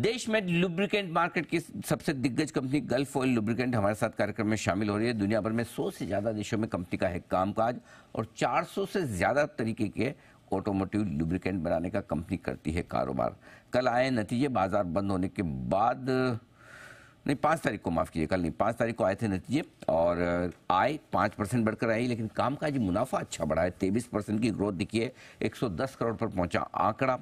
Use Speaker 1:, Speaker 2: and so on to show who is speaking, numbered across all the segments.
Speaker 1: देश में lubricant market की सबसे दिग्गज कंपनी गल्फ ऑयल लुब्रिकेंट हमारे साथ कार्यक्रम में शामिल हो रही है दुनिया भर में 100 से ज़्यादा देशों में कंपनी का है कामकाज और 400 से ज़्यादा तरीके के ऑटोमोटिव लुब्रिकेंट बनाने का कंपनी करती है कारोबार कल आए नतीजे बाजार बंद होने के बाद नहीं पाँच तारीख को माफ़ कीजिए कल नहीं पाँच तारीख को आए थे नतीजे और आय पाँच परसेंट बढ़कर आई लेकिन कामकाजी मुनाफा अच्छा बढ़ा है तेईस परसेंट की ग्रोथ दिखी है दस करोड़ पर पहुंचा आंकड़ा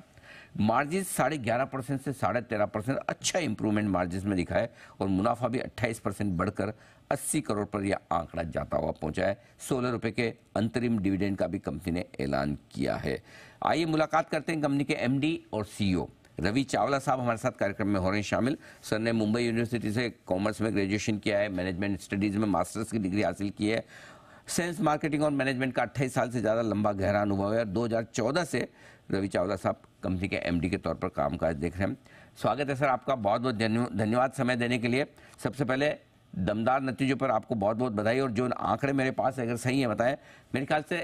Speaker 1: मार्जिन साढ़े ग्यारह परसेंट से साढ़े तेरह परसेंट अच्छा इंप्रूवमेंट मार्जिन में दिखा है और मुनाफा भी अट्ठाईस परसेंट बढ़कर अस्सी करोड़ पर यह आंकड़ा जाता हुआ पहुंचा है सोलह रुपए के अंतरिम डिविडेंड का भी कंपनी ने ऐलान किया है आइए मुलाकात करते हैं कंपनी के एम और सी e रवि चावला साहब हमारे साथ कार्यक्रम में हो रहे हैं शामिल सर ने मुंबई यूनिवर्सिटी से कॉमर्स में ग्रेजुएशन किया है मैनेजमेंट स्टडीज़ में मास्टर्स की डिग्री हासिल की है सेल्स मार्केटिंग और मैनेजमेंट का अट्ठाईस साल से ज़्यादा लंबा गहरा अनुभव है और दो से रवि चावला साहब कंपनी के एम के तौर पर कामकाज देख रहे हैं स्वागत है सर आपका बहुत बहुत धन्यवाद समय देने के लिए सबसे पहले दमदार नतीजों पर आपको बहुत बहुत बधाई और जो आंकड़े मेरे पास अगर सही है बताएं मेरे ख्याल से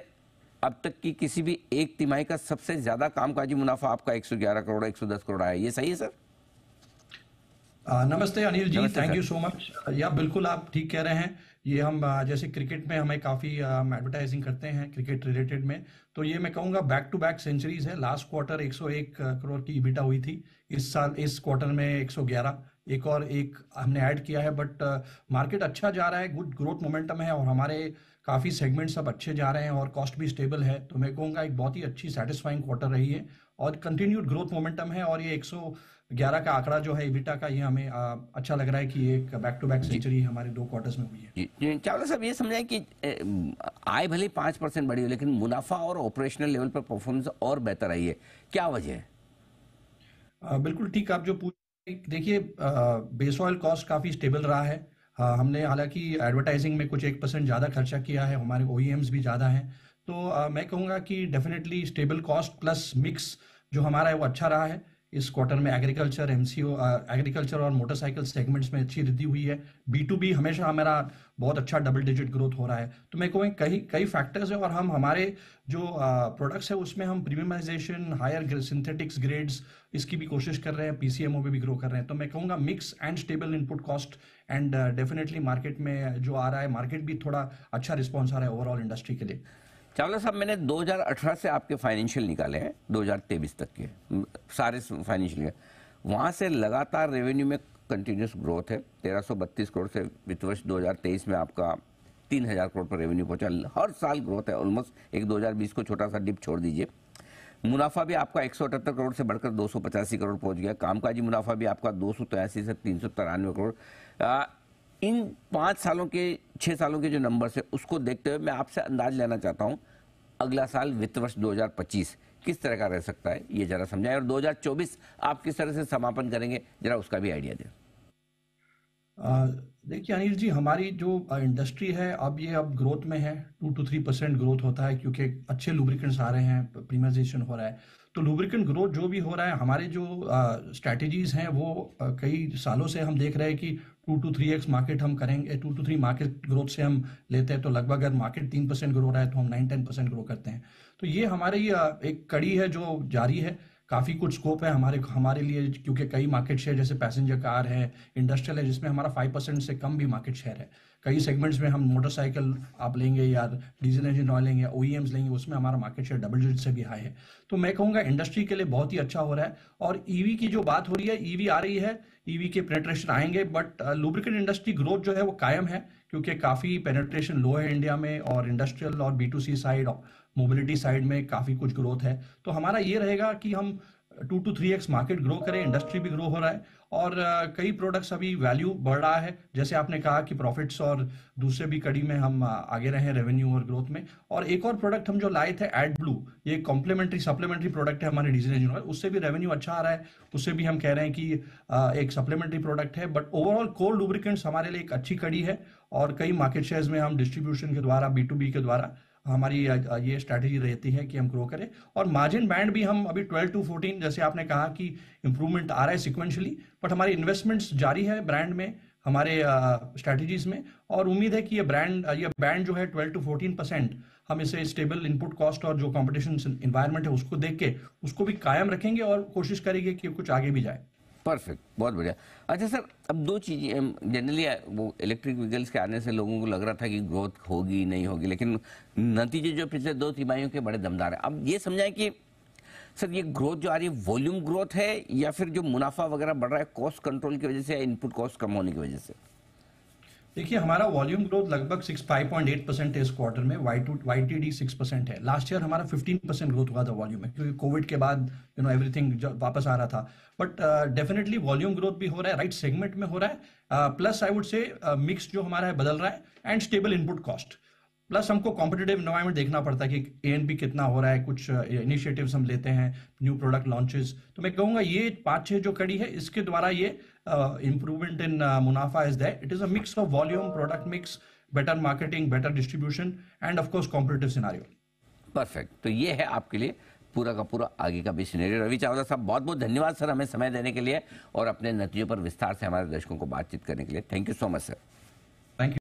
Speaker 1: अब तक की किसी भी एक तिमाही का सबसे ज़्यादा कामकाजी मुनाफा आपका 111 करोड़ 110 करोड़ आया ये सही है सर
Speaker 2: नमस्ते Anil ji thank you so much या बिल्कुल आप ठीक कह रहे हैं ये हम जैसे क्रिकेट में हमें काफ़ी एडवर्टाइजिंग करते हैं क्रिकेट रिलेटेड में तो ये मैं कहूँगा बैक टू बैक सेंचुरीज है लास्ट क्वार्टर 101 करोड़ की इबिटा हुई थी इस साल इस क्वार्टर में 111 एक और एक हमने ऐड किया है बट मार्केट अच्छा जा रहा है गुड ग्रोथ मोमेंटम है और हमारे काफ़ी सेगमेंट सब अच्छे जा रहे हैं और कॉस्ट भी स्टेबल है तो मैं कहूँगा एक बहुत ही अच्छी सेटिस्फाइंग क्वार्टर रही है और कंटिन्यूड ग्रोथ मोमेंटम है और ये 111 का आंकड़ा जो है इविटा का ये हमें अच्छा लग रहा है कि एक बैक टू बैक सेंचुरी हमारे दो क्वार्टर्स में हुई
Speaker 1: है चावला साहब ये समझाएं कि आय भले पाँच परसेंट बढ़ी हो लेकिन मुनाफा और ऑपरेशनल लेवल पर परफॉर्मेंस और बेहतर आई है क्या वजह है
Speaker 2: बिल्कुल ठीक आप जो पूछ देखिए बेस ऑयल कॉस्ट काफ़ी स्टेबल रहा है आ, हमने हालांकि एडवर्टाइजिंग में कुछ एक परसेंट ज़्यादा खर्चा किया है हमारे ओ e भी ज़्यादा हैं तो आ, मैं कहूँगा कि definitely stable cost plus mix जो हमारा है वो अच्छा रहा है इस क्वार्टर में एग्रीकल्चर एमसीओ एग्रीकल्चर और मोटरसाइकिल सेगमेंट्स में अच्छी वृद्धि हुई है बी टू बी हमेशा हमारा बहुत अच्छा डबल डिजिट ग्रोथ हो रहा है तो मैं कहूँ कई कई फैक्टर्स हैं और हम हमारे जो प्रोडक्ट्स है उसमें हम प्रीमियमाइजेशन हायर सिंथेटिक्स ग्रेड्स इसकी भी कोशिश कर रहे हैं पीसीएमओ में भी ग्रो कर रहे हैं तो मैं कहूँगा mix and stable input cost and definitely market में जो आ रहा है मार्केट भी थोड़ा अच्छा रिस्पॉन्स आ रहा है ओवरऑल इंडस्ट्री
Speaker 1: के लिए चावला साहब मैंने 2018 से आपके फाइनेंशियल निकाले हैं दो तक के सारे फाइनेंशियल वहाँ से लगातार रेवेन्यू में कंटिन्यूस ग्रोथ है तेरह करोड़ से वित्त वर्ष दो में आपका 3000 करोड़ पर रेवेन्यू पहुँचा हर साल ग्रोथ है ऑलमोस्ट एक 2020 को छोटा सा डिप छोड़ दीजिए मुनाफा भी आपका एक करोड़ से बढ़कर दो करोड़ पहुंच गया कामकाजी मुनाफा भी आपका दो से तीन करोड़ इन पाँच सालों के छः सालों के जो नंबर है उसको देखते हुए मैं आपसे अंदाज लेना चाहता हूँ अगला साल वित्त वर्ष 2025 किस तरह का रह सकता है ये जरा समझाएं और 2024 आप किस तरह से समापन करेंगे जरा उसका भी आइडिया दें
Speaker 2: देखिए अनिल जी हमारी जो इंडस्ट्री है अब ये अब ग्रोथ में है two to three percent growth होता है क्योंकि अच्छे लुब्रिकेंट्स आ रहे हैं प्रीमाइजेशन हो रहा है तो लुब्रिकेंट ग्रोथ जो भी हो रहा है हमारे जो स्ट्रेटजीज हैं वो आ, कई सालों से हम देख रहे हैं कि two to three x market हम करेंगे two to three market growth से हम लेते हैं तो लगभग अगर मार्केट तीन परसेंट ग्रो रहा है तो हम नाइन टेन परसेंट ग्रो करते हैं तो ये हमारी एक कड़ी है जो जारी है काफ़ी कुछ स्कोप है हमारे हमारे लिए क्योंकि कई मार्केट शेयर जैसे पैसेंजर कार है इंडस्ट्रियल है जिसमें हमारा फाइव परसेंट से कम भी मार्केट शेयर है कई सेगमेंट्स में हम मोटरसाइकिल आप लेंगे या डीजल इंजन ऑयल लेंगे ओ e लेंगे उसमें हमारा मार्केट शेयर डबल डिजिट से भी हाई है तो मैं कहूँगा इंडस्ट्री के लिए बहुत ही अच्छा हो रहा है और ईवी e की जो बात हो रही है ईवी e आ रही है ईवी के पेनेट्रेशन आएंगे बट लुब्रिकेट इंडस्ट्री ग्रोथ जो है वो कायम है क्योंकि काफ़ी पेनेट्रेशन लो है इंडिया में और इंडस्ट्रियल और B to C side mobility side में काफ़ी कुछ ग्रोथ है तो हमारा ये रहेगा कि हम two to three x market grow करें इंडस्ट्री भी ग्रो हो रहा है और कई प्रोडक्ट्स अभी वैल्यू बढ़ रहा है जैसे आपने कहा कि प्रॉफिट्स और दूसरे भी कड़ी में हम आगे रहे रेवेन्यू और ग्रोथ में और एक और प्रोडक्ट हम जो लाए थे एड ब्लू ये कॉम्प्लीमेंट्री सप्लीमेंट्री प्रोडक्ट है हमारे डिजिटल इंजीनियर उससे भी रेवेन्यू अच्छा आ रहा है उससे भी हम कह रहे हैं कि एक सप्लीमेंट्री प्रोडक्ट है बट ओवरऑल कोल्ड लुब्रिकेंट्स हमारे लिए एक अच्छी कड़ी है और कई मार्केट शेयर में हम डिस्ट्रीब्यूशन के द्वारा बी के द्वारा हमारी ये स्ट्रैटेजी रहती है कि हम ग्रो करें और मार्जिन बैंड भी हम अभी 12 टू 14 जैसे आपने कहा कि इम्प्रूवमेंट आ रहा है सिक्वेंशली बट हमारी इन्वेस्टमेंट्स जारी है ब्रांड में हमारे स्ट्रैटेजीज में और उम्मीद है कि ये ब्रांड ये बैंड जो है 12 टू 14 परसेंट हम इसे स्टेबल इनपुट कॉस्ट और जो कॉम्पिटिशन इन्वायरमेंट है उसको देख के उसको भी कायम रखेंगे और कोशिश करेंगे कि कुछ आगे भी जाए
Speaker 1: परफेक्ट बहुत बढ़िया अच्छा सर अब दो चीज़ें जनरली वो इलेक्ट्रिक व्हीकल्स के आने से लोगों को लग रहा था कि ग्रोथ होगी नहीं होगी लेकिन नतीजे जो पिछले दो तिमाहियों के बड़े दमदार हैं अब ये समझाएं कि सर ये ग्रोथ जो आ रही है वॉल्यूम ग्रोथ है या फिर जो मुनाफा वगैरह बढ़ रहा है कॉस्ट कंट्रोल की वजह से या इनपुट कॉस्ट कम होने की वजह से
Speaker 2: देखिए हमारा वॉल्यूम ग्रोथ लगभग six five point eight percent है इस क्वार्टर में Y to Y T D six percent है लास्ट ईयर हमारा फिफ्टीन परसेंट ग्रोथ हुआ था वॉल्यूम में क्योंकि कोविड के बाद यू नो एवरीथिंग वापस आ रहा था बट डेफिनेटली वॉल्यूम ग्रोथ भी हो रहा है राइट right सेगमेंट में हो रहा है plus I would say mix जो हमारा है बदल रहा है and stable input cost plus हमको कॉम्पिटेटिव इन्वायरमेंट देखना पड़ता है कि ए एन पी कितना हो रहा है कुछ इनिशिएटिव्स uh, हम लेते हैं न्यू प्रोडक्ट लॉन्चेस तो मैं कहूंगा ये पांच छह जो कड़ी है इसके द्वारा ये इम्प्रूवमेंट uh, इन uh, मुनाफा is that it is a mix of volume product mix better marketing better distribution and of course competitive scenario
Speaker 1: perfect तो ये है आपके लिए पूरा का पूरा आगे का भी सीनरी रवि चावला साहब बहुत बहुत धन्यवाद सर हमें समय देने के लिए और अपने नतीजों पर विस्तार से हमारे दर्शकों को बातचीत करने के लिए thank you so much sir